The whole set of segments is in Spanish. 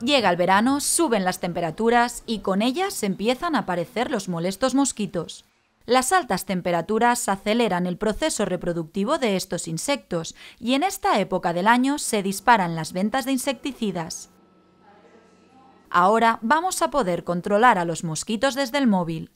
Llega el verano, suben las temperaturas y con ellas empiezan a aparecer los molestos mosquitos. Las altas temperaturas aceleran el proceso reproductivo de estos insectos y en esta época del año se disparan las ventas de insecticidas. Ahora vamos a poder controlar a los mosquitos desde el móvil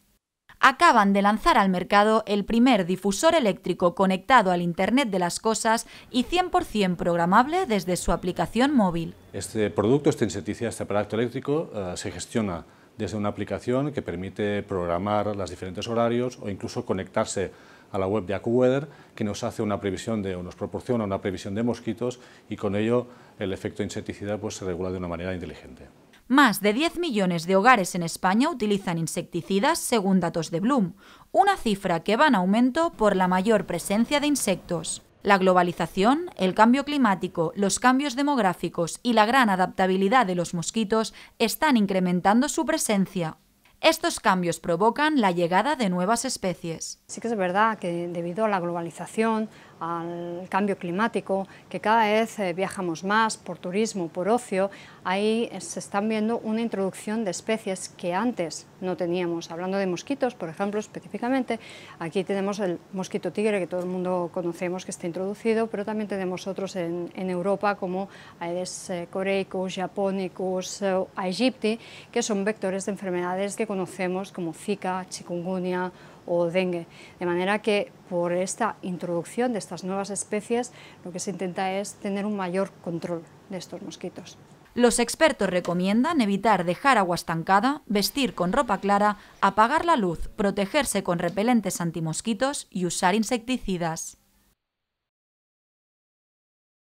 acaban de lanzar al mercado el primer difusor eléctrico conectado al Internet de las Cosas y 100% programable desde su aplicación móvil. Este producto, este insecticida, este aparato eléctrico, eh, se gestiona desde una aplicación que permite programar los diferentes horarios o incluso conectarse a la web de AccuWeather que nos hace una previsión de, nos proporciona una previsión de mosquitos y con ello el efecto insecticida pues, se regula de una manera inteligente. Más de 10 millones de hogares en España utilizan insecticidas según datos de Bloom, una cifra que va en aumento por la mayor presencia de insectos. La globalización, el cambio climático, los cambios demográficos y la gran adaptabilidad de los mosquitos están incrementando su presencia, estos cambios provocan la llegada de nuevas especies. Sí que es verdad que debido a la globalización, al cambio climático, que cada vez eh, viajamos más por turismo, por ocio, ahí se están viendo una introducción de especies que antes no teníamos. Hablando de mosquitos, por ejemplo, específicamente, aquí tenemos el mosquito tigre que todo el mundo conocemos que está introducido, pero también tenemos otros en, en Europa como Aedes eh, coreicus, japonicus, eh, aegypti, que son vectores de enfermedades que conocemos como Zika, chikungunya o dengue. De manera que por esta introducción de estas nuevas especies lo que se intenta es tener un mayor control de estos mosquitos. Los expertos recomiendan evitar dejar agua estancada, vestir con ropa clara, apagar la luz, protegerse con repelentes antimosquitos y usar insecticidas.